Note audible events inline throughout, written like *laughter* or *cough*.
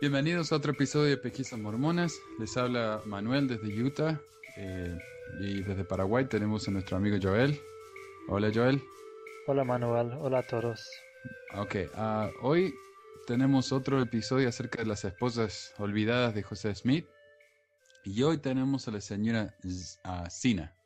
Bienvenidos a otro episodio de Pesquisas Mormonas. Les habla Manuel desde Utah eh, y desde Paraguay tenemos a nuestro amigo Joel. Hola Joel. Hola Manuel, hola a todos. Ok, ah, hoy tenemos otro episodio acerca de las esposas olvidadas de José Smith y hoy tenemos a la señora Sina.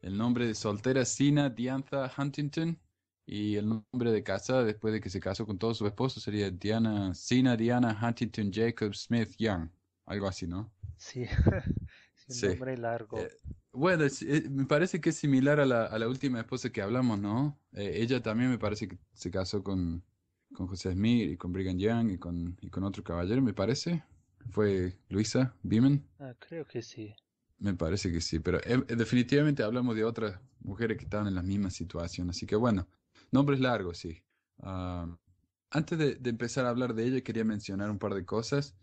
el nombre de soltera Sina Diantha Huntington y el nombre de casa después de que se casó con todos sus esposos sería Diana, Sina Diana Huntington Jacob Smith Young. Algo así, ¿no? Sí, *laughs* es un nombre largo. Eh, bueno, eh, me parece que es similar a la, última esposa que hablamos, ¿no? Eh, ella también me parece que se casó con, José Smith y con Brigham Young y con, y con otro caballero, me parece. ¿Fue Luisa Bimen? Ah, creo que sí. Me parece que sí, pero definitivamente hablamos de otras mujeres que estaban en la misma situación, así que bueno, Nombres largos, sí. antes de, empezar a hablar de ella, quería mencionar un par de cosas.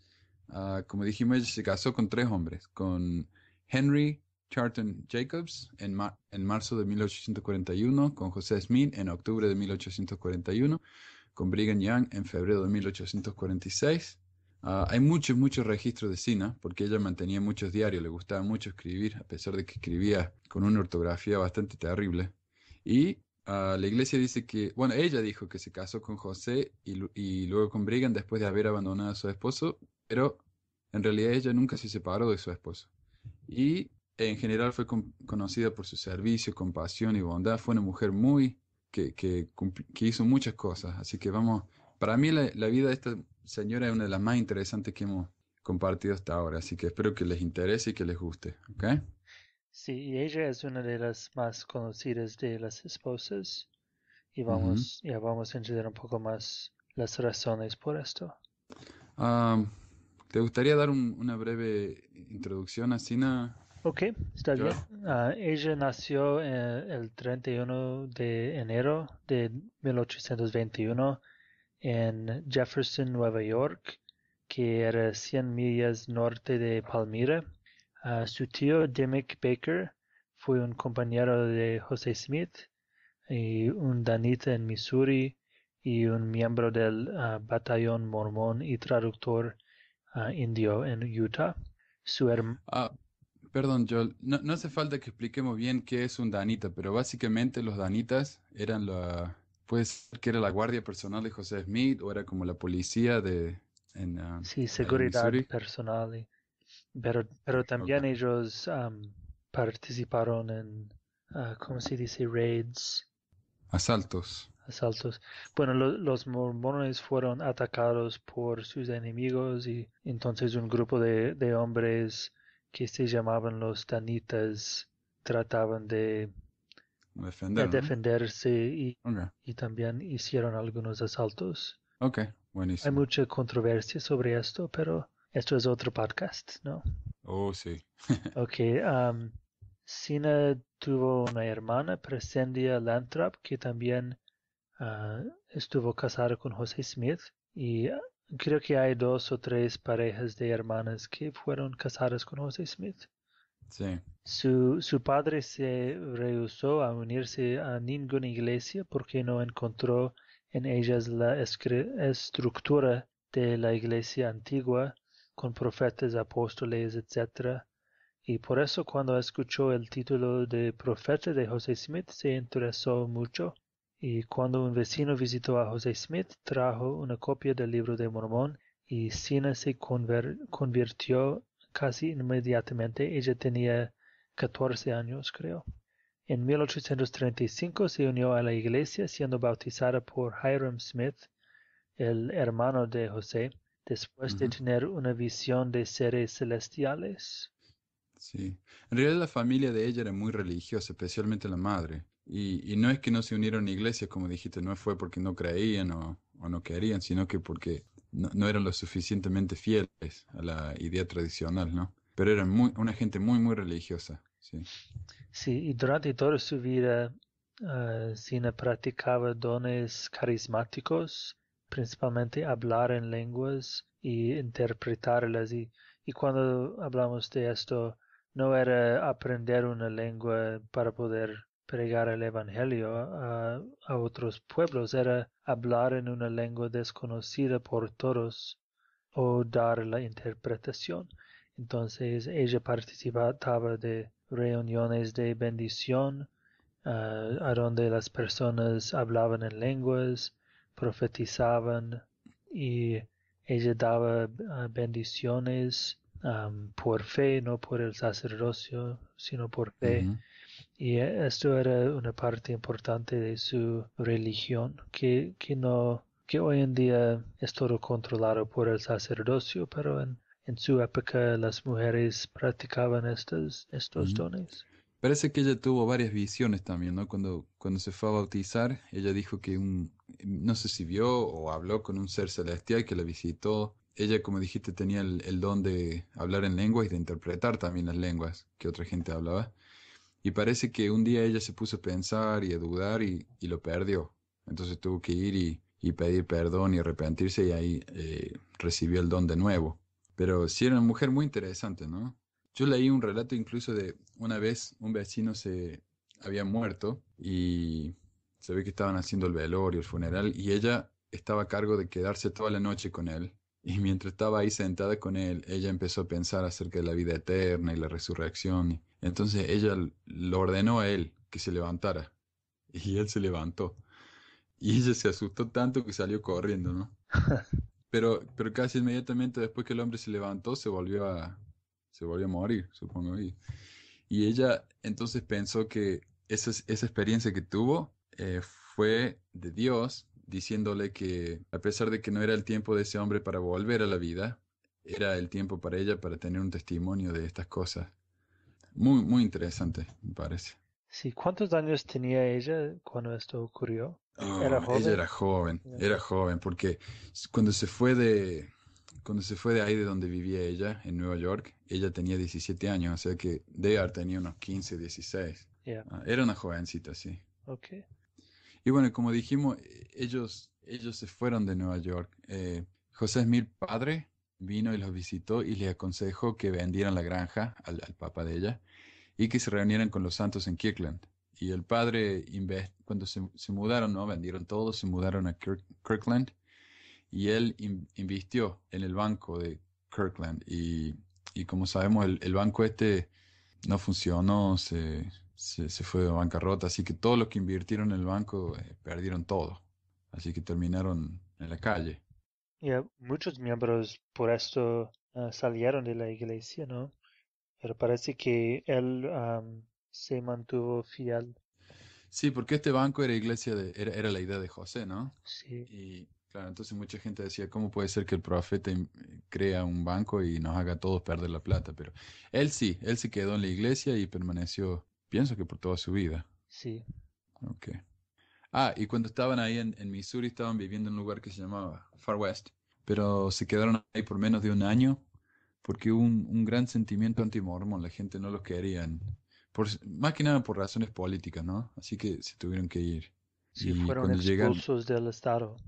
Ah, como dijimos, ella se casó con tres hombres, con Henry Charlton Jacobs en, en marzo de 1841, con José Smith en octubre de 1841, con Brigham Young en febrero de 1846. Ah, hay muchos, muchos registros de Sina, porque ella mantenía muchos diarios, le gustaba mucho escribir, a pesar de que escribía con una ortografía bastante terrible. Y la iglesia dice que, bueno, ella dijo que se casó con José y, luego con Brigham después de haber abandonado a su esposo, pero en realidad ella nunca se separó de su esposo. Y en general fue conocida por su servicio, compasión y bondad. Fue una mujer muy que, hizo muchas cosas. Así que vamos, para mí la, vida de esta señora es una de las más interesantes que hemos compartido hasta ahora. Así que espero que les interese y que les guste. Sí, y ella es una de las más conocidas de las esposas. Y vamos, ya vamos a entender un poco más las razones por esto. Ah, ¿Te gustaría dar una breve introducción a Sina? Ok, está bien. Ah, ella nació eh, el 31 de enero de 1821 en Jefferson, Nueva York, que era 100 millas norte de Palmira Ah, su tío Demick Baker fue un compañero de José Smith un danita en Missouri y un miembro del ah, batallón mormón y traductor ah, indio en Utah. Su ah, perdón, Joel, no, no, hace falta que expliquemos bien qué es un danita, pero básicamente los danitas eran la... pues que era la guardia personal de José Smith o era como la policía de... En, sí, seguridad personal. Pero, pero también ellos participaron en, ah, ¿cómo se dice? Raids. Asaltos. Asaltos. Bueno, los mormones fueron atacados por sus enemigos y entonces un grupo de, hombres que se llamaban los danitas trataban de, defenderse y, y también hicieron algunos asaltos. Ok, buenísimo. Hay mucha controversia sobre esto, pero esto es otro podcast, ¿no? Oh, sí. *laughs* ok. Sina tuvo una hermana, Presendia Lantrap, que también ah, estuvo casada con José Smith. Y ah, creo que hay dos o tres parejas de hermanas que fueron casadas con José Smith. Sí. Su, su padre se rehusó a unirse a ninguna iglesia porque no encontró en ellas la estructura de la iglesia antigua con profetas, apóstoles, etc., y por eso cuando escuchó el título de profeta de José Smith se interesó mucho, y cuando un vecino visitó a José Smith trajo una copia del libro de Mormón y Sina se convirtió casi inmediatamente. Ella tenía 14 años, creo. En 1835 se unió a la iglesia siendo bautizada por Hiram Smith, el hermano de José, después de tener una visión de seres celestiales. Sí, en realidad la familia de ella era muy religiosa, especialmente la madre. Y, no es que no se unieron a iglesias, como dijiste, no fue porque no creían o, no querían, sino que porque no, eran lo suficientemente fieles a la idea tradicional, ¿no? Pero eran muy, una gente muy, muy religiosa, sí. Sí, y durante toda su vida, uh, Sina practicaba dones carismáticos, principalmente hablar en lenguas y interpretarlas. Y, cuando hablamos de esto, no era aprender una lengua para poder pregar el Evangelio a, otros pueblos, era hablar en una lengua desconocida por todos o dar la interpretación. Entonces ella participaba de reuniones de bendición, ah, a donde las personas hablaban en lenguas, profetizaban y ella daba ah, bendiciones por fe, no por el sacerdocio, sino por fe. Y esto era una parte importante de su religión, que, que, no, que hoy en día es todo controlado por el sacerdocio, pero en, su época las mujeres practicaban estos, estos dones. Parece que ella tuvo varias visiones también, ¿no? Cuando, cuando se fue a bautizar, ella dijo que un, no sé si vio o habló con un ser celestial que la visitó. Ella, como dijiste, tenía el, don de hablar en lenguas y de interpretar también las lenguas que otra gente hablaba. Y parece que un día ella se puso a pensar y a dudar y, lo perdió. Entonces tuvo que ir y, pedir perdón y arrepentirse y ahí eh, recibió el don de nuevo. Pero sí era una mujer muy interesante, ¿no? Yo leí un relato incluso de una vez un vecino se había muerto y se ve que estaban haciendo el velorio, el funeral, y ella estaba a cargo de quedarse toda la noche con él. Y mientras estaba ahí sentada con él, ella empezó a pensar acerca de la vida eterna y la resurrección. Entonces ella lo ordenó a él que se levantara. Y él se levantó. Y ella se asustó tanto que salió corriendo, ¿no? *laughs* Pero, pero casi inmediatamente después que el hombre se levantó, se volvió a, se volvió a morir, supongo. Y, ella entonces pensó que esa, esa experiencia que tuvo eh, fue de Dios diciéndole que a pesar de que no era el tiempo de ese hombre para volver a la vida, era el tiempo para ella para tener un testimonio de estas cosas. Muy, muy interesante, me parece. Sí, ¿cuántos años tenía ella cuando esto ocurrió? Ah, ¿Era Ella era joven, era joven, porque cuando se fue de, cuando se fue de ahí de donde vivía ella, en Nueva York, ella tenía 17 años, o sea que Dear tenía unos 15, 16. Ah, era una jovencita, sí. Okay. Y bueno, como dijimos, ellos, ellos se fueron de Nueva York. Eh, José Smith, padre, vino y los visitó y le aconsejó que vendieran la granja al, papá de ella y que se reunieran con los santos en Kirkland. Y el padre, cuando se, mudaron, ¿no? Vendieron todo, se mudaron a Kirkland y él invirtió en el banco de Kirkland y, y como sabemos el, el, banco este no funcionó, se, se, fue de bancarrota, así que todos los que invirtieron en el banco eh, perdieron todo, así que terminaron en la calle. Y muchos miembros por esto ah, salieron de la iglesia, ¿no? Pero parece que él se mantuvo fiel. Sí, porque este banco era iglesia de, era, era la idea de José, ¿no? Sí. Y Claro, entonces mucha gente decía, ¿cómo puede ser que el profeta eh, crea un banco y nos haga todos perder la plata? Pero él sí, él se quedó en la iglesia y permaneció, pienso que por toda su vida. Sí. Ok. Ah, y cuando estaban ahí en, Missouri estaban viviendo en un lugar que se llamaba Far West, pero se quedaron ahí por menos de un año porque hubo un, gran sentimiento antimormón, la gente no los querían, por, más que nada por razones políticas, ¿no? Así que se tuvieron que ir. Sí, fueron expulsos del Estado.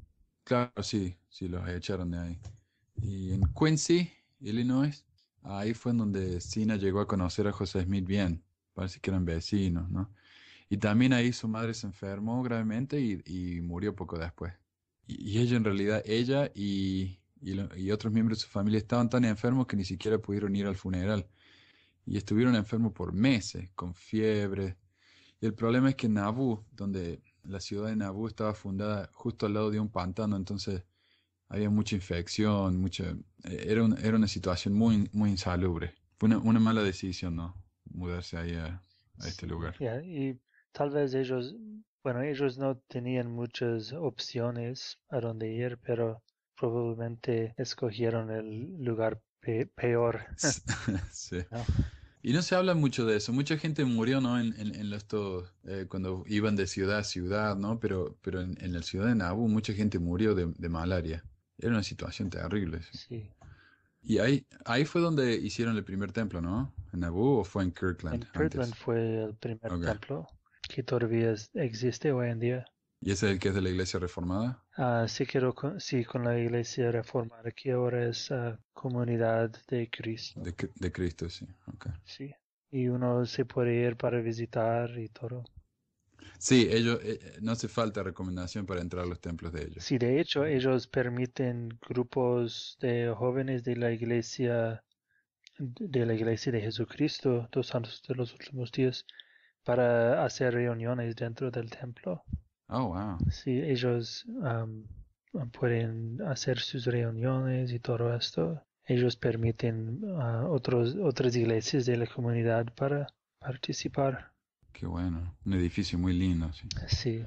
Claro, sí, sí, los echaron de ahí. Y en Quincy, Illinois, ahí fue en donde Sina llegó a conocer a José Smith bien. Parece que eran vecinos, ¿no? Y también ahí su madre se enfermó gravemente y, murió poco después. Y, ella, en realidad, ella y, otros miembros de su familia estaban tan enfermos que ni siquiera pudieron ir al funeral. Y estuvieron enfermos por meses, con fiebre. Y el problema es que Nauvoo, donde la ciudad de Naboo estaba fundada justo al lado de un pantano, entonces había mucha infección, mucha, eh, era, era una situación muy, muy insalubre. Fue una, mala decisión, ¿no? Mudarse ahí a, este lugar. y tal vez ellos, bueno, ellos no tenían muchas opciones a dónde ir, pero probablemente escogieron el lugar peor. *laughs* sí. *laughs* Y no se habla mucho de eso. Mucha gente murió, ¿no? En, en, en eh, cuando iban de ciudad a ciudad, ¿no? Pero, pero en, la ciudad de Nabu mucha gente murió de, malaria. Era una situación terrible. Sí. Y ahí, ahí fue donde hicieron el primer templo, ¿no? ¿En Nabu o fue en Kirkland? Kirkland fue el primer templo que todavía existe hoy en día. ¿Y ese es el que es de la Iglesia Reformada? Ah, sí, quiero con, sí, con la Iglesia Reformada, que ahora es ah, Comunidad de Cristo. De, Cristo, sí. Okay. Sí, y uno se puede ir para visitar y todo. Sí, ellos, eh, eh, no hace falta recomendación para entrar a los templos de ellos. Sí, de hecho, ellos permiten grupos de jóvenes de la Iglesia de la Iglesia de Jesucristo, dos santos de los últimos días, para hacer reuniones dentro del templo. Oh, wow. Sí, ellos pueden hacer sus reuniones y todo esto. Ellos permiten a ah, otros, otras iglesias de la comunidad para participar. Qué bueno, un edificio muy lindo. Sí.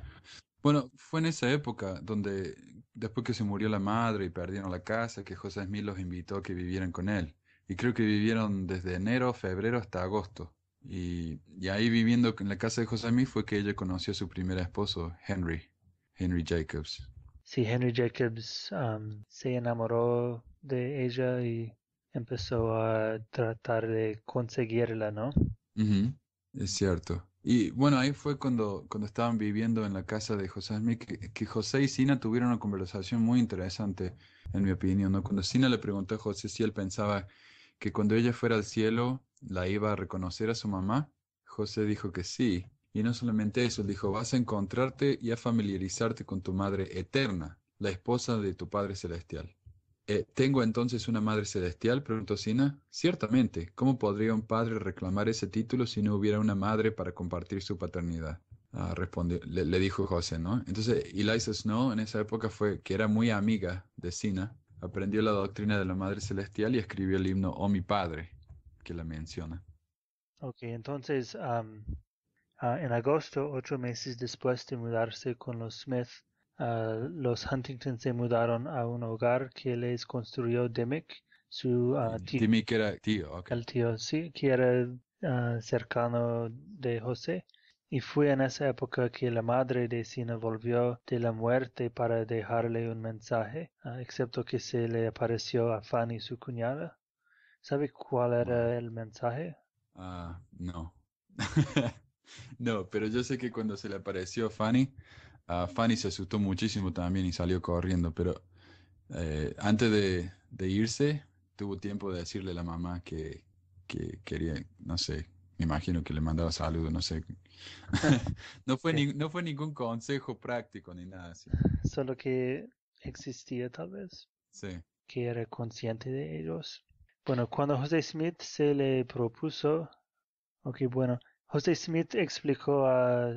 Bueno, fue en esa época donde, después que se murió la madre y perdieron la casa, que José Smith los invitó a que vivieran con él. Y creo que vivieron desde enero, febrero hasta agosto. Y, ahí viviendo en la casa de Josami fue que ella conoció a su primer esposo, Henry, Henry Jacobs. Sí, Henry Jacobs um, se enamoró de ella y empezó a tratar de conseguirla, ¿no? Es cierto. Y bueno, ahí fue cuando, cuando estaban viviendo en la casa de José que, que José y Sina tuvieron una conversación muy interesante, en mi opinión, ¿no? Cuando Sina le preguntó a José si él pensaba que cuando ella fuera al cielo la iba a reconocer a su mamá? José dijo que sí, y no solamente eso, dijo, vas a encontrarte y a familiarizarte con tu madre eterna, la esposa de tu Padre Celestial. Eh, ¿Tengo entonces una madre celestial? preguntó Sina. Ciertamente, ¿cómo podría un padre reclamar ese título si no hubiera una madre para compartir su paternidad? Ah, le, dijo José, ¿no? Entonces, Eliza Snow en esa época fue que era muy amiga de Sina aprendió la doctrina de la Madre Celestial y escribió el himno Oh mi Padre, que la menciona. Ok, entonces um, en agosto, ocho meses después de mudarse con los Smith, ah, los Huntington se mudaron a un hogar que les construyó Demick, su ah, mm, tío. Demick era tío, ¿ok? El tío, sí, que era cercano de José. Y fue en esa época que la madre de Sina volvió de la muerte para dejarle un mensaje, ah, excepto que se le apareció a Fanny su cuñada. ¿Sabe cuál era el mensaje? Ah, no. *laughs* no, pero yo sé que cuando se le apareció a Fanny, Fanny se asustó muchísimo también y salió corriendo, pero eh, antes de, irse, tuvo tiempo de decirle a la mamá que, que quería, no sé, me imagino que le mandaba saludos, no sé *laughs* no, fue no fue ningún consejo práctico ni nada así. Solo que existía tal vez. Sí. Que era consciente de ellos. Bueno, cuando José Smith se le propuso, ok, bueno, José Smith explicó a,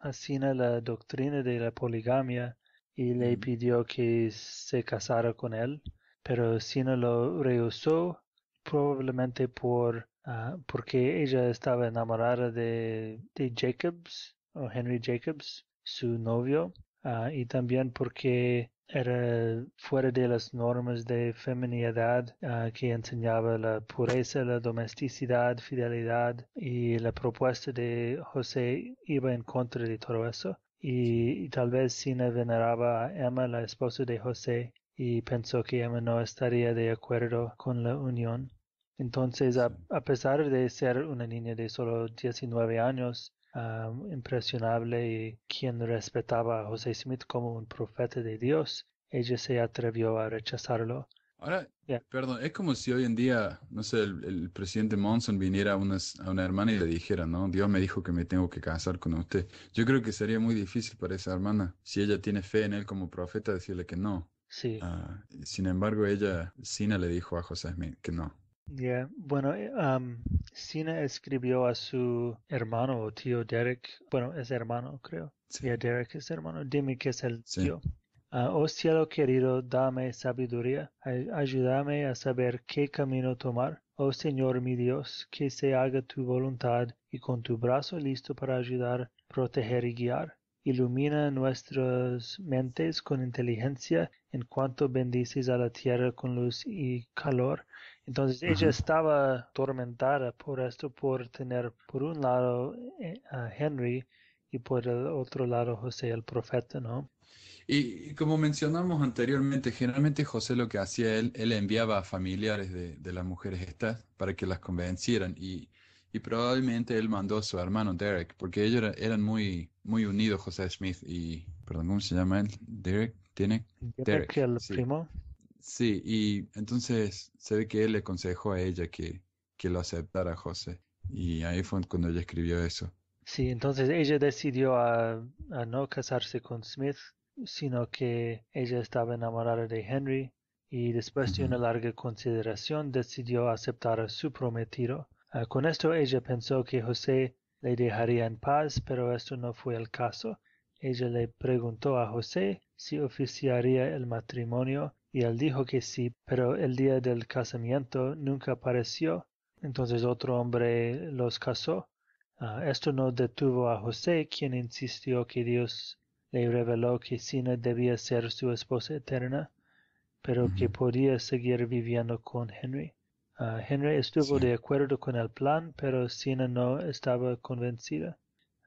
a Sina la doctrina de la poligamia y le pidió que se casara con él, pero Sina lo rehusó probablemente por Ah, porque ella estaba enamorada de, Jacobs, o Henry Jacobs, su novio, ah, y también porque era fuera de las normas de feminidad ah, que enseñaba la pureza, la domesticidad, fidelidad y la propuesta de José iba en contra de todo eso. Y, y tal vez Sina veneraba a Emma, la esposa de José, y pensó que Emma no estaría de acuerdo con la unión. Entonces, a, pesar de ser una niña de solo 19 años, ah, impresionable y quien respetaba a José Smith como un profeta de Dios, ella se atrevió a rechazarlo. Ahora, perdón, es como si hoy en día, no sé, el, presidente Monson viniera a, una hermana y le dijera, ¿no? Dios me dijo que me tengo que casar con usted. Yo creo que sería muy difícil para esa hermana, si ella tiene fe en él como profeta, decirle que no. Sí. Ah, sin embargo, ella, Sina, le dijo a José Smith que no. Yeah. Bueno, um, eh, Sina escribió a su hermano o tío Derek. Bueno, es hermano, creo. Sí. Derek es hermano. Dime que es el tío. Ah, oh cielo querido, dame sabiduría. ayúdame a saber qué camino tomar. Oh Señor mi Dios, que se haga tu voluntad y con tu brazo listo para ayudar, proteger y guiar. Ilumina nuestras mentes con inteligencia en cuanto bendices a la tierra con luz y calor entonces ella estaba atormentada por esto, por tener por un lado eh, a Henry y por el otro lado José el profeta, ¿no? Y, como mencionamos anteriormente, generalmente José lo que hacía, él, él enviaba a familiares de, las mujeres estas para que las convencieran y, probablemente él mandó a su hermano Derek, porque ellos eran, muy, muy unidos José Smith y, perdón, ¿cómo se llama él? Derek, ¿tiene? Derek, el primo. Sí, y entonces se ve que él le aconsejó a ella que, lo aceptara José. Y ahí fue cuando ella escribió eso. Sí, entonces ella decidió a, no casarse con Smith, sino que ella estaba enamorada de Henry y después de una larga consideración decidió aceptar a su prometido. Ah, con esto ella pensó que José le dejaría en paz, pero esto no fue el caso. Ella le preguntó a José si oficiaría el matrimonio y él dijo que sí, pero el día del casamiento nunca apareció. Entonces otro hombre los casó. Ah, esto no detuvo a José, quien insistió que Dios le reveló que Sina debía ser su esposa eterna, pero que podía seguir viviendo con Henry. Ah, Henry estuvo de acuerdo con el plan, pero Sina no estaba convencida.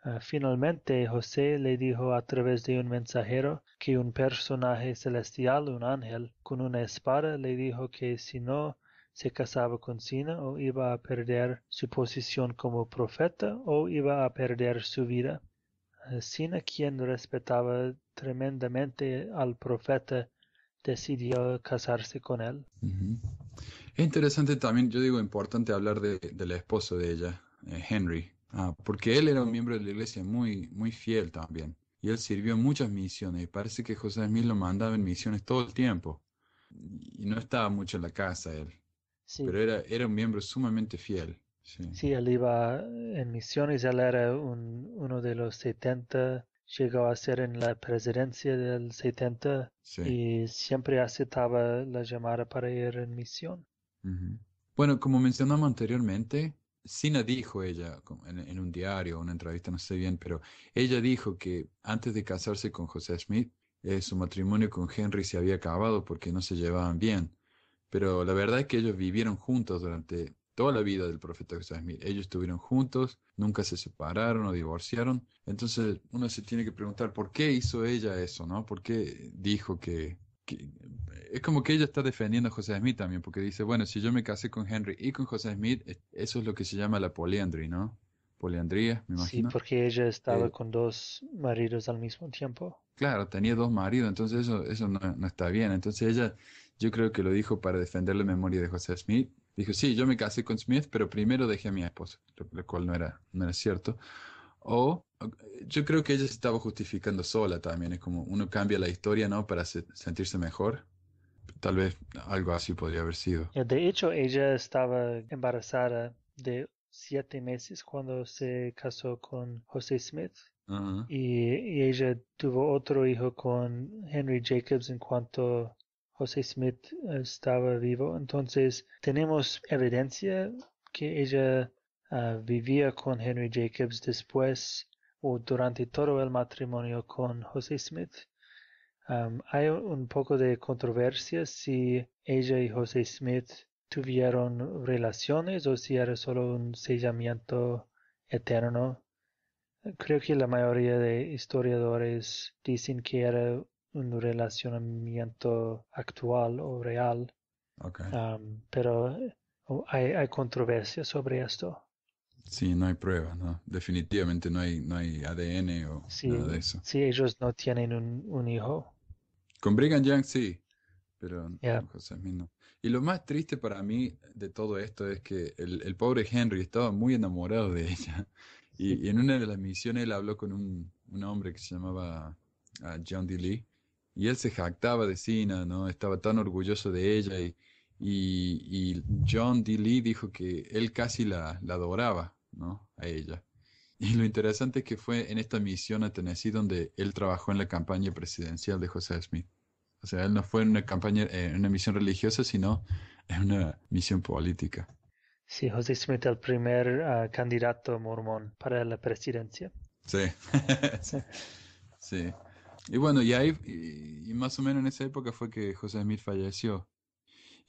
Ah, finalmente José le dijo a través de un mensajero que un personaje celestial, un ángel, con una espada le dijo que si no se casaba con Sina o iba a perder su posición como profeta o iba a perder su vida. Ah, Sina, quien respetaba tremendamente al profeta, decidió casarse con él. Es interesante también, yo digo, importante hablar de, la esposa de ella, eh, Henry Ah, porque él era un miembro de la iglesia muy, muy fiel también. Y él sirvió en muchas misiones. Y parece que José Smith lo mandaba en misiones todo el tiempo. Y no estaba mucho en la casa él. Sí. Pero era, era un miembro sumamente fiel. Sí. sí él iba en misiones. Él era uno de los 70. Llegó a ser en la presidencia del 70. Y siempre aceptaba la llamada para ir en misión. Bueno, como mencionamos anteriormente, Sina dijo ella en, en un diario, una entrevista, no sé bien, pero ella dijo que antes de casarse con José Smith, eh, su matrimonio con Henry se había acabado porque no se llevaban bien. Pero la verdad es que ellos vivieron juntos durante toda la vida del profeta José Smith. Ellos estuvieron juntos, nunca se separaron o divorciaron. Entonces uno se tiene que preguntar por qué hizo ella eso, ¿no? ¿Por qué dijo que es como que ella está defendiendo a José Smith también, porque dice, bueno, si yo me casé con Henry y con José Smith, eso es lo que se llama la poliandria, ¿no? Poliandría, me imagino. Sí, porque ella estaba eh, con dos maridos al mismo tiempo. Claro, tenía dos maridos, entonces eso, eso no, está bien. Entonces ella, yo creo que lo dijo para defender la memoria de José Smith. Dijo, sí, yo me casé con Smith, pero primero dejé a mi esposa, lo, cual no era, no era cierto. O yo creo que ella se estaba justificando sola también, es como uno cambia la historia, ¿no? Para sentirse mejor. Tal vez algo así podría haber sido. Eh, de hecho, ella estaba embarazada de siete meses cuando se casó con José Smith. y, ella tuvo otro hijo con Henry Jacobs en cuanto José Smith estaba vivo. Entonces, tenemos evidencia que ella ah, vivía con Henry Jacobs después o durante todo el matrimonio con José Smith. hay un poco de controversia si ella y José Smith tuvieron relaciones o si era solo un sellamiento eterno. Creo que la mayoría de historiadores dicen que era un relacionamiento actual o real. pero hay controversia sobre esto. Sí, no hay pruebas, ¿no? Definitivamente no hay, no hay ADN o nada de eso. Sí, ellos no tienen un, hijo. Con Brigham Young sí, pero con no, José no. Y lo más triste para mí de todo esto es que el, pobre Henry estaba muy enamorado de ella. Y, en una de las misiones él habló con un, un hombre que se llamaba ah, John D. Lee. Y él se jactaba de Sina, ¿no? Estaba tan orgulloso de ella y, y, John D. Lee dijo que él casi la, adoraba, ¿no? A ella. Y lo interesante es que fue en esta misión a Tennessee donde él trabajó en la campaña presidencial de José Smith. O sea, él no fue en una campaña, en una misión religiosa, sino en una misión política. Sí, José Smith, el primer ah, candidato mormón para la presidencia. Sí. *laughs* sí. Y bueno, y ahí, y más o menos en esa época fue que José Smith falleció.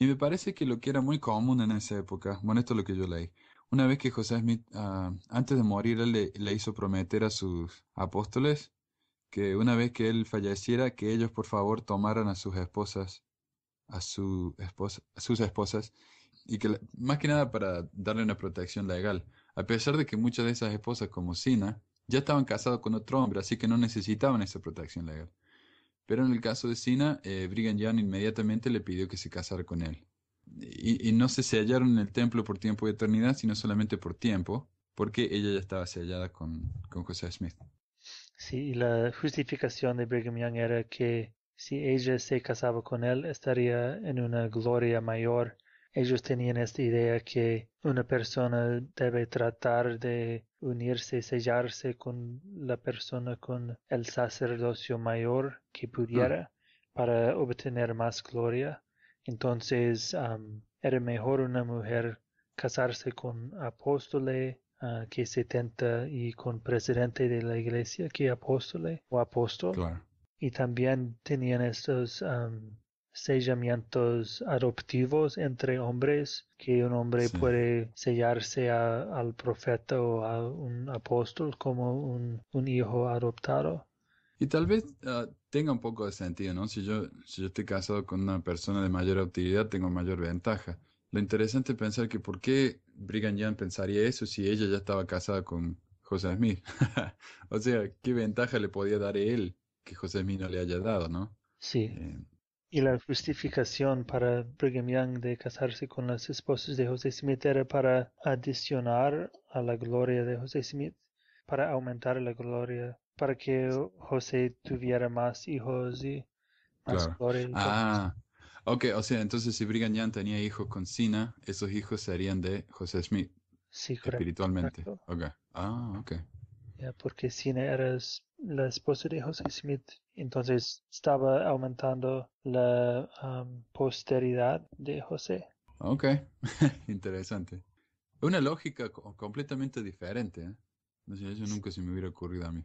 Y me parece que lo que era muy común en esa época, bueno, esto es lo que yo leí, una vez que José Smith, ah, antes de morir, le, hizo prometer a sus apóstoles que una vez que él falleciera, que ellos por favor tomaran a sus esposas, a, esposa, sus esposas, y que más que nada para darle una protección legal, a pesar de que muchas de esas esposas, como Sina, ya estaban casadas con otro hombre, así que no necesitaban esa protección legal. Pero en el caso de Sina, eh, Brigham Young inmediatamente le pidió que se casara con él. Y, no se sellaron en el templo por tiempo de eternidad, sino solamente por tiempo, porque ella ya estaba sellada con, con José Smith. Sí, y la justificación de Brigham Young era que si ella se casaba con él, estaría en una gloria mayor. Ellos tenían esta idea que una persona debe tratar de unirse sellarse con la persona con el sacerdocio mayor que pudiera para obtener más gloria. Entonces era mejor una mujer casarse con apóstole ah, que se y con presidente de la iglesia que apóstole o apóstol. Y también tenían estos sellamientos adoptivos entre hombres que un hombre puede sellarse al profeta o a un apóstol como un, hijo adoptado. Y tal vez ah, tenga un poco de sentido, ¿no? Si yo, si yo estoy casado con una persona de mayor utilidad, tengo mayor ventaja. Lo interesante es pensar que por qué Brigham Young pensaría eso si ella ya estaba casada con José Smith. *laughs* o sea, ¿qué ventaja le podía dar él que José Smith no le haya dado, no? Sí. Eh, y la justificación para Brigham Young de casarse con las esposas de José Smith era para adicionar a la gloria de José Smith, para aumentar la gloria, para que José tuviera más hijos y más gloria. ah, ok, o sea, entonces si Brigham Young tenía hijos con Sina, esos hijos serían de José Smith. Sí, Espiritualmente. okay Ah, ok. porque Sina era la esposa de José Smith, entonces estaba aumentando la um, posteridad de José. Ok, *laughs* interesante. Una lógica completamente diferente. ¿eh? No sé, eso nunca se me hubiera ocurrido a mí.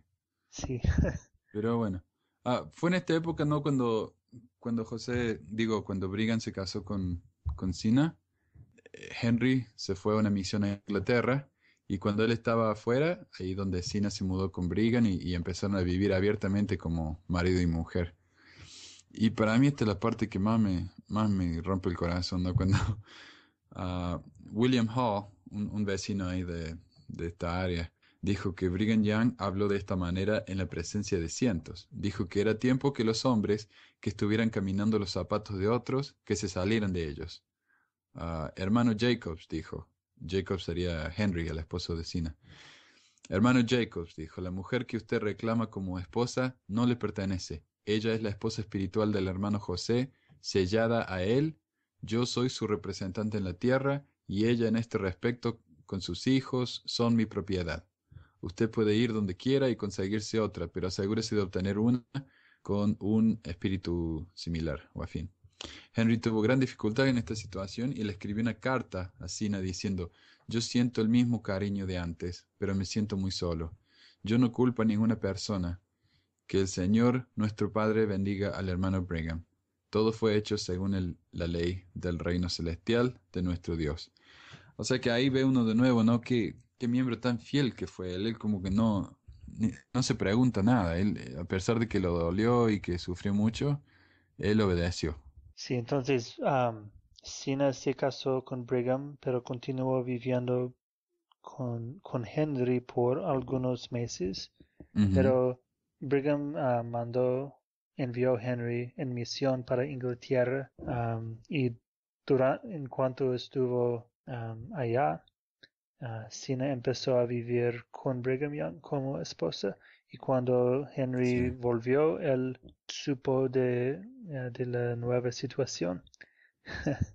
Sí. *laughs* Pero bueno. Ah, fue en esta época, ¿no? Cuando, cuando José, digo, cuando Brigham se casó con, con Sina, eh, Henry se fue a una misión a Inglaterra y cuando él estaba afuera, ahí donde Sina se mudó con Brigham y, empezaron a vivir abiertamente como marido y mujer. Y para mí esta es la parte que más me, más me rompe el corazón, ¿no? Cuando *laughs* ah, William Hall, un, vecino ahí de, esta área, dijo que Brigham Young habló de esta manera en la presencia de cientos. Dijo que era tiempo que los hombres que estuvieran caminando los zapatos de otros, que se salieran de ellos. Ah, hermano Jacobs dijo, Jacob sería Henry, el esposo de Sina. Hermano Jacobs, dijo, la mujer que usted reclama como esposa no le pertenece. Ella es la esposa espiritual del hermano José, sellada a él. Yo soy su representante en la tierra y ella en este respecto con sus hijos son mi propiedad. Usted puede ir donde quiera y conseguirse otra, pero asegúrese de obtener una con un espíritu similar o afín. Henry tuvo gran dificultad en esta situación y le escribió una carta a Sina diciendo, yo siento el mismo cariño de antes, pero me siento muy solo. Yo no culpo a ninguna persona. Que el Señor nuestro Padre bendiga al hermano Brigham. Todo fue hecho según la ley del reino celestial de nuestro Dios. O sea que ahí ve uno de nuevo, ¿no? Que qué miembro tan fiel que fue él. Él como que no, no se pregunta nada. Él, eh, a pesar de que lo dolió y que sufrió mucho, él obedeció. Sí, entonces um, Sina se este casó con Brigham, pero continuó viviendo con, con Henry por algunos meses. Pero Brigham ah, mandó, envió a Henry en misión para Inglaterra y durante, en cuanto estuvo allá, ah, Sina empezó a vivir con Brigham Young como esposa y cuando Henry volvió, él supo de, eh, de la nueva situación. *laughs*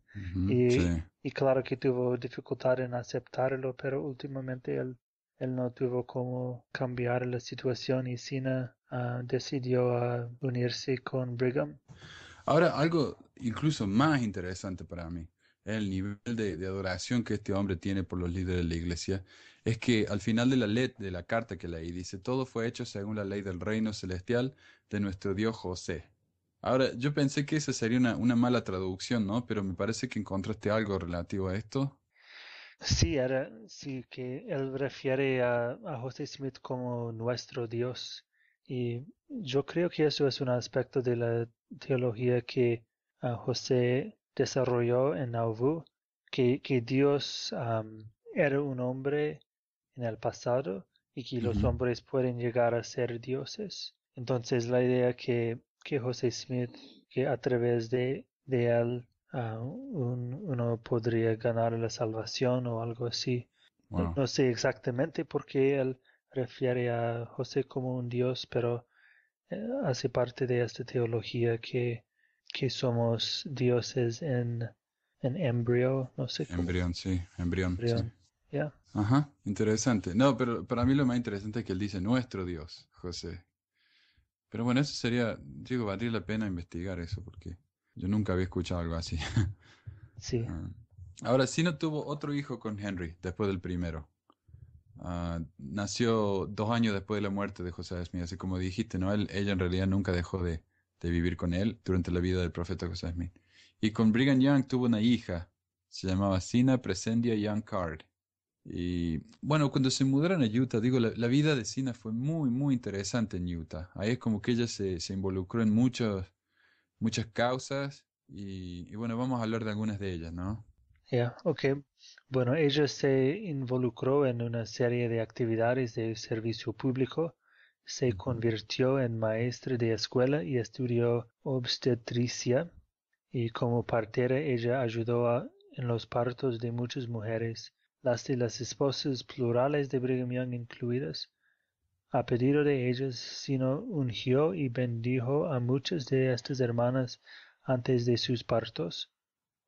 y, y, claro que tuvo dificultad en aceptarlo, pero últimamente él, él no tuvo cómo cambiar la situación y Sina ah, decidió ah, unirse con Brigham. Ahora, algo incluso más interesante para mí el nivel de, adoración que este hombre tiene por los líderes de la iglesia, es que al final de la, let, de la carta que leí dice, todo fue hecho según la ley del reino celestial de nuestro Dios José. Ahora, yo pensé que esa sería una, mala traducción, ¿no? Pero me parece que encontraste algo relativo a esto. Sí, ahora sí, que él refiere a, a José Smith como nuestro Dios. Y yo creo que eso es un aspecto de la teología que José desarrolló en Nauvoo, que, que Dios era un hombre en el pasado y que los hombres pueden llegar a ser dioses. Entonces la idea que, que José Smith, que a través de, de él ah, un, uno podría ganar la salvación o algo así. No, sé exactamente por qué él refiere a José como un dios, pero eh, hace parte de esta teología que que somos dioses en, en embrión, no sé. Embrión, sí, embrión. Ajá, interesante. No, pero para mí lo más interesante es que él dice nuestro Dios, José. Pero bueno, eso sería, digo, valdría la pena investigar eso porque yo nunca había escuchado algo así. *laughs* Sí. Ah. ahora, sí no tuvo otro hijo con Henry después del primero. Ah, nació dos años después de la muerte de José Smith, así como dijiste, ¿no? ella en realidad nunca dejó de, de vivir con él durante la vida del profeta José Smith. Y con Brigham Young tuvo una hija, se llamaba Sina Presendia Young Card. Y bueno, cuando se mudaron a Utah, digo, la, vida de Sina fue muy, muy interesante en Utah. Ahí es como que ella se, involucró en muchos, muchas causas y, bueno, vamos a hablar de algunas de ellas, ¿no? Ya, ok. Bueno, ella se involucró en una serie de actividades de servicio público se convirtió en maestra de escuela y estudió obstetricia, y como partera ella ayudó en los partos de muchas mujeres, las de las esposas plurales de Brigham Young incluidas. A pedido de ellas, sino ungió y bendijo a muchas de estas hermanas antes de sus partos.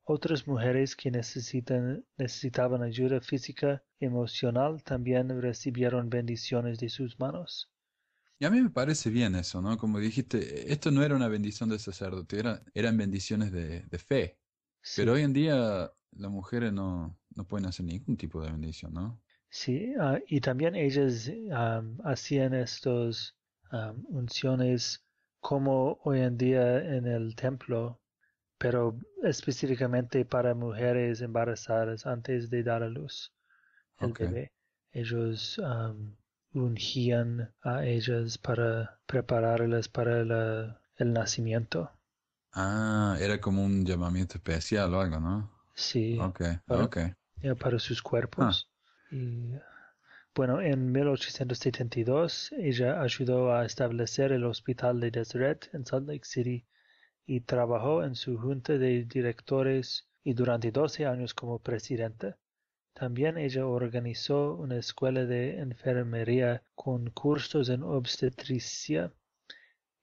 Otras mujeres que necesitaban ayuda física, emocional, también recibieron bendiciones de sus manos. Y a mí me parece bien eso, ¿no? Como dijiste, esto no era una bendición de sacerdote, era, eran bendiciones de, fe. Pero hoy en día las mujeres no, no pueden hacer ningún tipo de bendición, ¿no? Sí, ah, y también ellas hacían estas unciones como hoy en día en el templo, pero específicamente para mujeres embarazadas antes de dar a luz bebé. Ellos ungían a ellas para prepararlas para el nacimiento. Ah, era como un llamamiento especial o algo, ¿no? Sí. para, eh, Para sus cuerpos. Ah. Y, bueno, en 1872 ella ayudó a establecer el hospital de Deseret en Salt Lake City y trabajó en su junta de directores y durante 12 años como presidente. También ella organizó una escuela de enfermería con cursos en obstetricia.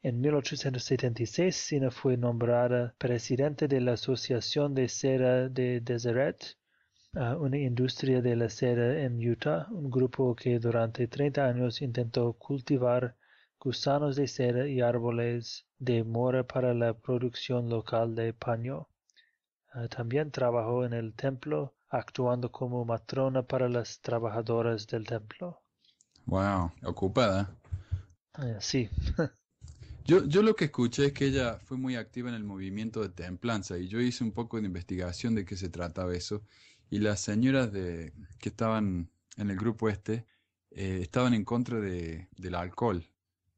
En 1876 Sina fue nombrada presidente de la Asociación de Seda de Deseret, una industria de la seda en Utah, un grupo que durante 30 años intentó cultivar gusanos de seda y árboles de mora para la producción local de paño. Ah, también trabajó en el templo actuando como matrona para las trabajadoras del templo. Wow, ocupada. Eh, sí. *laughs* yo, lo que escuché es que ella fue muy activa en el movimiento de templanza y yo hice un poco de investigación de qué se trataba eso y las señoras de, que estaban en el grupo este eh, estaban en contra de, del alcohol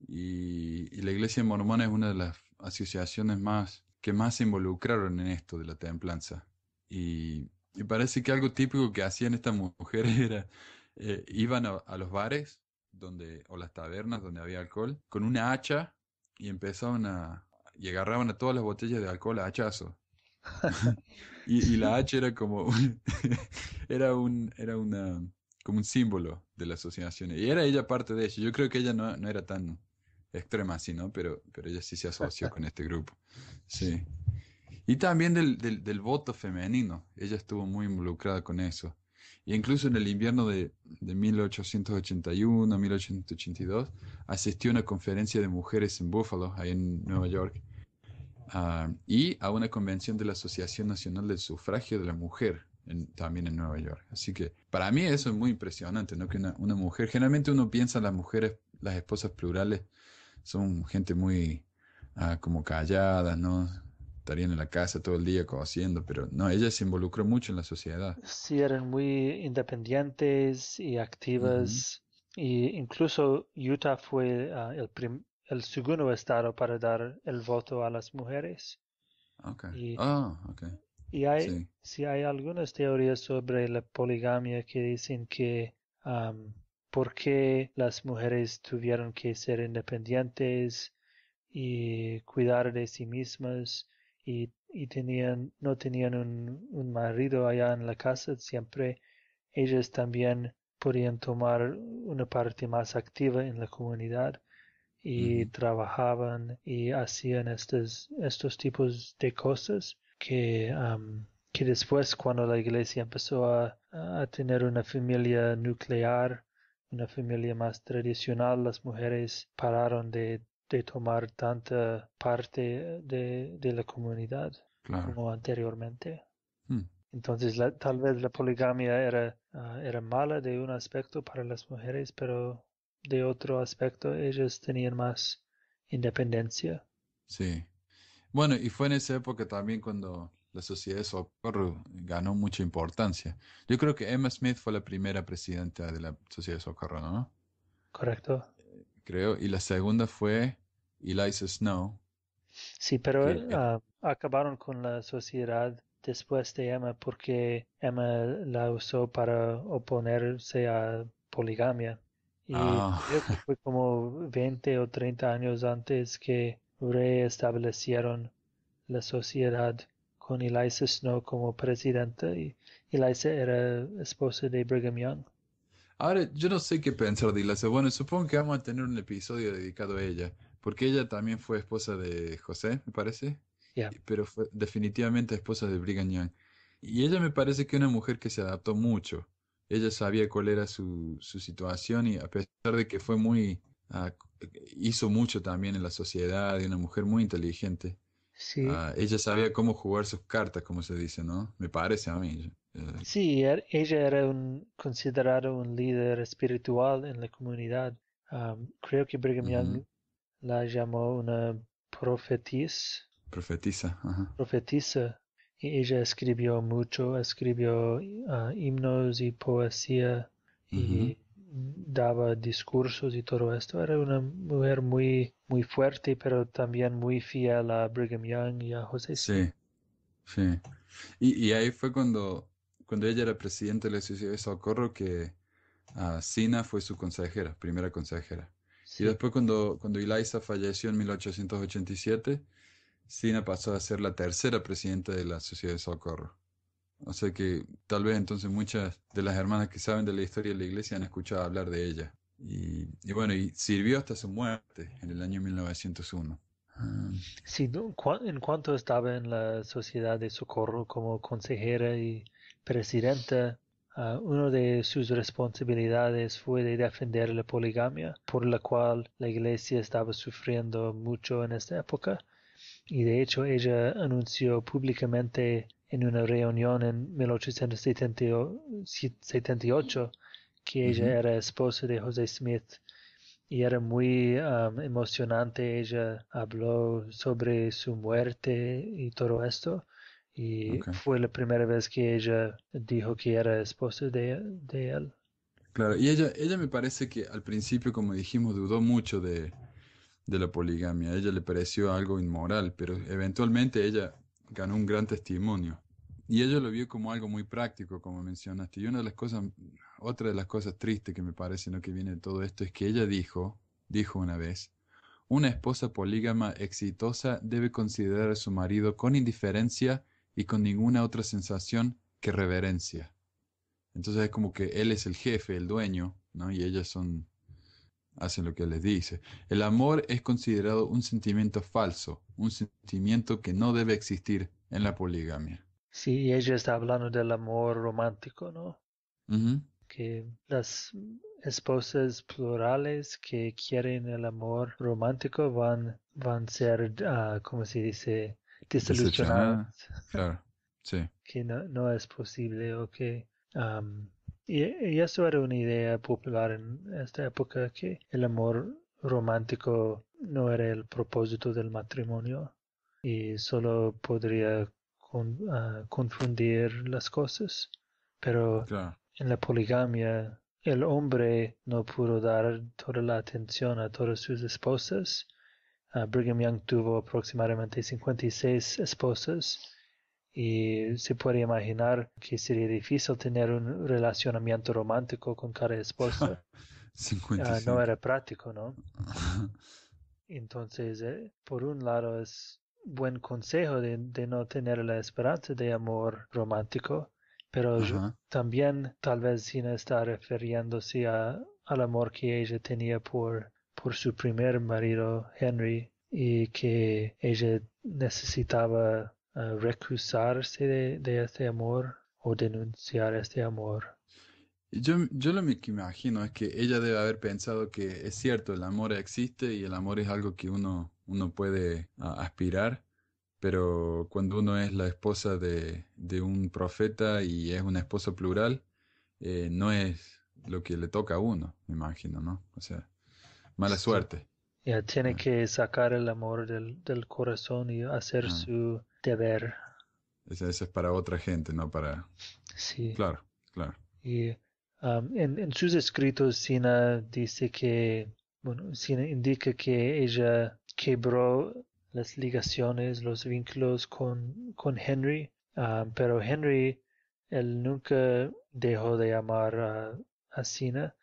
y, y, la iglesia mormona es una de las asociaciones más que más se involucraron en esto de la templanza y y parece que algo típico que hacían estas mujeres *laughs* era, eh, iban a, los bares donde, o las tabernas donde había alcohol, con una hacha y empezaban a, y agarraban a todas las botellas de alcohol a hachazo. *laughs* y, la hacha era como, *laughs* era un, era una, como un símbolo de la asociación. Y era ella parte de eso. Yo creo que ella no, no era tan extrema así, ¿no? Pero, pero ella sí se asoció con este grupo. Sí. Y también del, del, voto femenino. Ella estuvo muy involucrada con eso. y incluso en el invierno de, 1881, 1882, asistió a una conferencia de mujeres en Buffalo, ahí en Nueva York, ah, y a una convención de la Asociación Nacional del Sufragio de la Mujer, también en Nueva York. Así que para mí eso es muy impresionante, ¿no? Que una, mujer, generalmente uno piensa las mujeres, las esposas plurales, son gente muy ah, callada, como calladas, ¿no? estarían en la casa todo el día conociendo, pero no, ella se involucró mucho en la sociedad. Sí, eran muy independientes y activas. Y incluso Utah fue ah, el, segundo estado para dar el voto a las mujeres. Okay. Ah, y hay, sí. hay algunas teorías sobre la poligamia que dicen que por qué las mujeres tuvieron que ser independientes y cuidar de sí mismas y, tenían, no tenían un, marido allá en la casa siempre, ellas también podían tomar una parte más activa en la comunidad y trabajaban y hacían estos, estos tipos de cosas que, que después cuando la iglesia empezó a tener una familia nuclear, una familia más tradicional, las mujeres pararon de de tomar tanta parte de, la comunidad como anteriormente. Hmm. Entonces, tal vez la poligamia era, ah, era mala de un aspecto para las mujeres, pero de otro aspecto ellas tenían más independencia. Sí. Bueno, y fue en esa época también cuando la sociedad de socorro ganó mucha importancia. Yo creo que Emma Smith fue la primera presidenta de la sociedad de socorro, ¿no? Correcto. Creo, y la segunda fue Snow. Sí, pero ah, acabaron con la sociedad después de Emma porque Emma la usó para oponerse a poligamia. Y ah. fue como 20 o 30 años antes que reestablecieron la sociedad con Eliza Snow como presidenta y Eliza era esposa de Brigham Young. Ahora, yo no sé qué pensar de Eliza. Bueno, supongo que vamos a tener un episodio dedicado a ella porque ella también fue esposa de José, me parece, pero fue definitivamente esposa de Brigham Young. Y ella me parece que una mujer que se adaptó mucho. Ella sabía cuál era su, su situación y a pesar de que fue muy... Ah, hizo mucho también en la sociedad y una mujer muy inteligente. Sí. Ah, ella sabía cómo jugar sus cartas, como se dice, ¿no? Me parece a mí. Eh. Sí, er, ella era un, considerada un líder espiritual en la comunidad. Ah, creo que Brigham Young la llamó una profetisa Profetisa. Profetisa. Y ella escribió mucho, escribió ah, himnos y poesía y daba discursos y todo esto. Era una mujer muy, muy fuerte, pero también muy fiel a Brigham Young y a José. Sí, sí. Y, ahí fue cuando, cuando ella era presidenta de la Sociedad Socorro que Sina ah, fue su consejera, primera consejera. Y después cuando, cuando Eliza falleció en 1887, Sina pasó a ser la tercera presidenta de la Sociedad de Socorro. O sea que tal vez entonces muchas de las hermanas que saben de la historia de la iglesia han escuchado hablar de ella. Y, bueno, y sirvió hasta su muerte en el año 1901. Ah. sí, en cuanto estaba en la Sociedad de Socorro como consejera y presidenta, Ah, una de sus responsabilidades fue de defender la poligamia, por la cual la Iglesia estaba sufriendo mucho en esta época, y de hecho ella anunció públicamente en una reunión en 1878 que ella era esposa de José Smith y era muy emocionante. Ella habló sobre su muerte y todo esto. Y fue la primera vez que ella dijo que era esposa de, de él. Claro, y ella, ella me parece que al principio, como dijimos, dudó mucho de, de la poligamia. A ella le pareció algo inmoral, pero eventualmente ella ganó un gran testimonio. Y ella lo vio como algo muy práctico, como mencionaste. Y una de las cosas, otra de las cosas tristes que me parece, ¿no? que viene de todo esto, es que ella dijo, dijo una vez, una esposa polígama exitosa debe considerar a su marido con indiferencia y con ninguna otra sensación que reverencia. Entonces es como que él es el jefe, el dueño, ¿no? Y ellas son hacen lo que les dice. El amor es considerado un sentimiento falso, un sentimiento que no debe existir en la poligamia. Sí, ella está hablando del amor romántico, ¿no? Que las esposas plurales que quieren el amor romántico van, van a ser, ah, ¿cómo se dice? Claro, sí. que no, no, es posible o que... y, eso era una idea popular en esta época, que el amor romántico no era el propósito del matrimonio y solo podría ah, confundir las cosas. Pero en la poligamia el hombre no pudo dar toda la atención a todas sus esposas Ah, Brigham Young tuvo aproximadamente 56 esposas y se puede imaginar que sería difícil tener un relacionamiento romántico con cada esposa. *laughs* Ah, no era práctico, ¿no? *laughs* Entonces, eh, por un lado es buen consejo de, no tener la esperanza de amor romántico, pero también tal vez sin está refiriéndose al amor que ella tenía por por su primer marido Henry y que ella necesitaba eh, recusarse de, este amor o denunciar este amor. Yo, yo lo que imagino es que ella debe haber pensado que es cierto, el amor existe y el amor es algo que uno, uno puede aspirar, pero cuando uno es la esposa de, un profeta y es una esposa plural, eh, no es lo que le toca a uno, me imagino, ¿no? O sea, Mala suerte. Ya, tiene ah. que sacar el amor del, del corazón y hacer ah. su deber. Eso es para otra gente, no para... Sí. Claro, claro. Y um, en, en, sus escritos Sina dice que, bueno, Sina indica que ella quebró las ligaciones, los vínculos con, con Henry, um, pero Henry, él nunca dejó de amar a, a Sina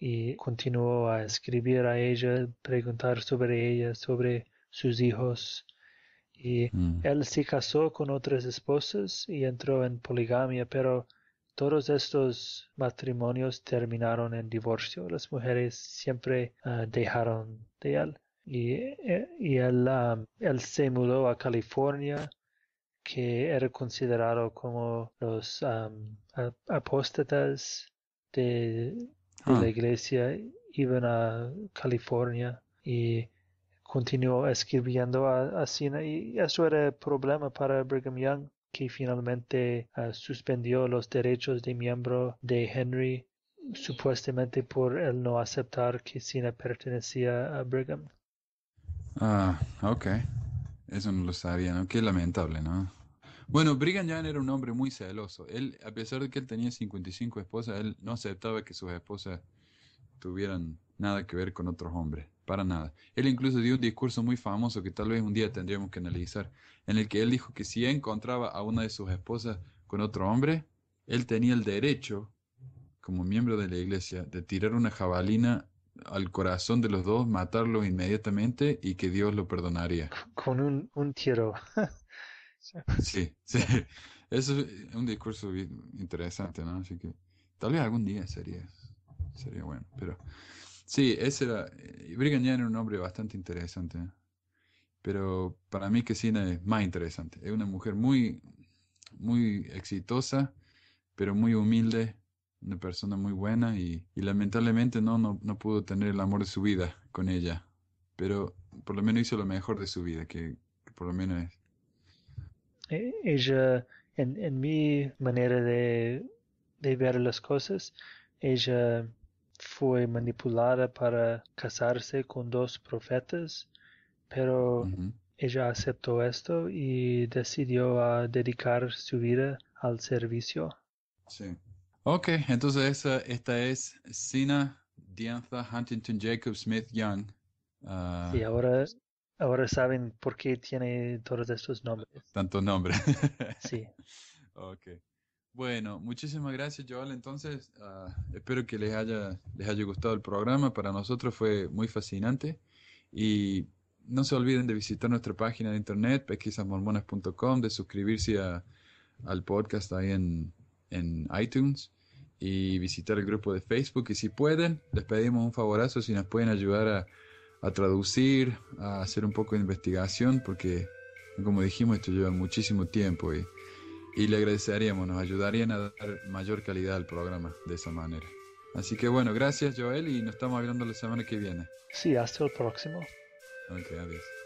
y continuó a escribir a ella, preguntar sobre ella, sobre sus hijos. Y mm. él se casó con otras esposas y entró en poligamia, pero todos estos matrimonios terminaron en divorcio. Las mujeres siempre ah, dejaron de él. Y, eh, ah, él, se mudó a California, que era considerado como los ah, apóstatas de de la ah. iglesia iban a California y continuó escribiendo a Sina, y eso era el problema para Brigham Young que finalmente ah, suspendió los derechos de miembro de Henry supuestamente por el no aceptar que Sina pertenecía a Brigham. Ah, ok. Eso no lo sabía, ¿no? Qué lamentable, ¿no? Bueno, Brigham Young era un hombre muy celoso. Él, a pesar de que él tenía 55 esposas, él no aceptaba que sus esposas tuvieran nada que ver con otros hombres, para nada. Él incluso dio un discurso muy famoso que tal vez un día tendríamos que analizar, en el que él dijo que si encontraba a una de sus esposas con otro hombre, él tenía el derecho, como miembro de la iglesia, de tirar una jabalina al corazón de los dos, matarlo inmediatamente y que Dios lo perdonaría. Con un, un tiro. *laughs* Sí, sí. *laughs* *laughs* Eso es un discurso interesante, ¿no? Así que tal vez algún día sería, sería bueno. Pero sí, ese era. Eh, Brigham Young era un hombre bastante interesante. ¿eh? Pero para mí, que sí es más interesante. Es una mujer muy, muy exitosa, pero muy humilde. Una persona muy buena y, lamentablemente no, no, pudo tener el amor de su vida con ella. Pero por lo menos hizo lo mejor de su vida, que, que por lo menos es ella, eh, en, mi manera de, ver las cosas, ella eh, fue manipulada para casarse con dos profetas, pero ella aceptó esto y decidió a ah, dedicar su vida al servicio. Sí. Ok, entonces esa, esta es Sina Diantha Huntington Jacob Smith Young. y ah, ahora Ahora saben por qué tiene todos estos nombres. Tantos nombres. sí. *laughs* Ok. Bueno, muchísimas gracias, Joel. Entonces, ah, espero que les haya, les haya gustado el programa. Para nosotros fue muy fascinante. Y no se olviden de visitar nuestra página de internet, pesquisasmormonas.com, de suscribirse al podcast ahí en, en iTunes y visitar el grupo de Facebook. Y si pueden, les pedimos un favorazo si nos pueden ayudar a a traducir, a hacer un poco de investigación, porque como dijimos, esto lleva muchísimo tiempo y, le agradeceríamos, nos ayudarían a dar mayor calidad al programa de esa manera. Así que bueno, gracias Joel y nos estamos hablando la semana que viene. Sí, hasta el próximo. Ok, adiós.